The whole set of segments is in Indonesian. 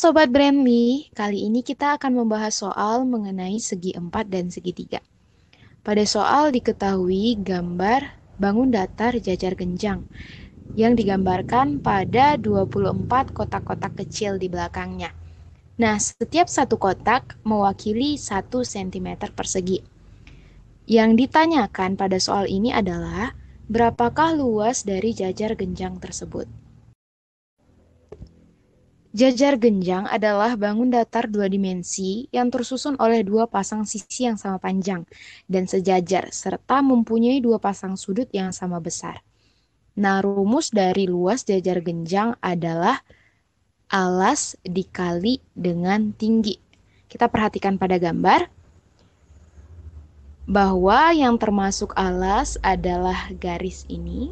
Sobat Brandly, kali ini kita akan membahas soal mengenai segi empat dan segi tiga. Pada soal diketahui gambar bangun datar jajar genjang yang digambarkan pada 24 kotak-kotak kecil di belakangnya. Nah, setiap satu kotak mewakili 1 cm persegi. Yang ditanyakan pada soal ini adalah berapakah luas dari jajar genjang tersebut? Jajar genjang adalah bangun datar dua dimensi yang tersusun oleh dua pasang sisi yang sama panjang dan sejajar, serta mempunyai dua pasang sudut yang sama besar. Nah, rumus dari luas jajar genjang adalah alas dikali dengan tinggi. Kita perhatikan pada gambar bahwa yang termasuk alas adalah garis ini.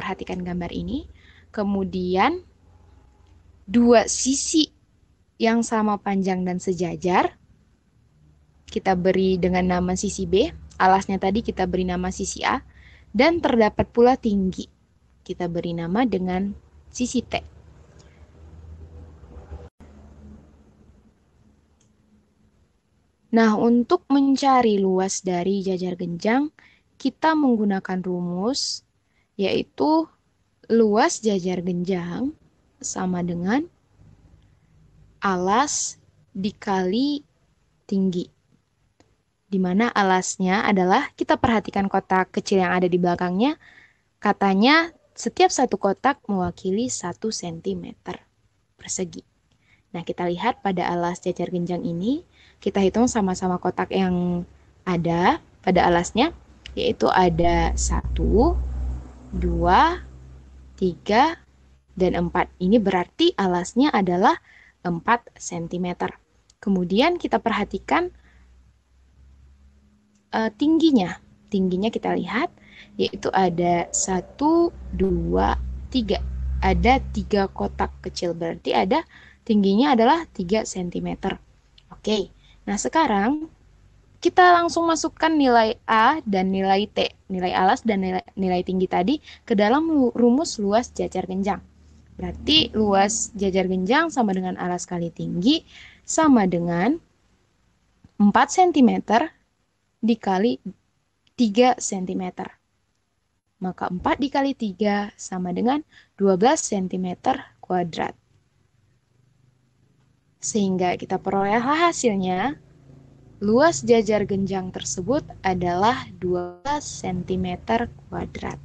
Perhatikan gambar ini. Kemudian dua sisi yang sama panjang dan sejajar. Kita beri dengan nama sisi B, alasnya tadi kita beri nama sisi A, dan terdapat pula tinggi. Kita beri nama dengan sisi T. Nah, untuk mencari luas dari jajar genjang, kita menggunakan rumus yaitu luas jajar genjang sama dengan alas dikali tinggi. Di mana alasnya adalah kita perhatikan kotak kecil yang ada di belakangnya. Katanya setiap satu kotak mewakili 1 cm persegi. Nah, kita lihat pada alas jajar genjang ini, kita hitung sama-sama kotak yang ada pada alasnya, yaitu ada 1, 2, 3, dan 4 ini berarti alasnya adalah 4 cm. Kemudian kita perhatikan uh, tingginya. Tingginya kita lihat yaitu ada 1, 2, 3. Ada tiga kotak kecil berarti ada tingginya adalah 3 cm. Oke, nah sekarang kita langsung masukkan nilai A dan nilai T, nilai alas dan nilai, nilai tinggi tadi ke dalam rumus luas jajar kencang. Berarti luas jajar genjang sama dengan alas kali tinggi sama dengan 4 cm dikali 3 cm. Maka 4 dikali 3 sama dengan 12 cm kuadrat. Sehingga kita perolehlah hasilnya, luas jajar genjang tersebut adalah 12 cm kuadrat.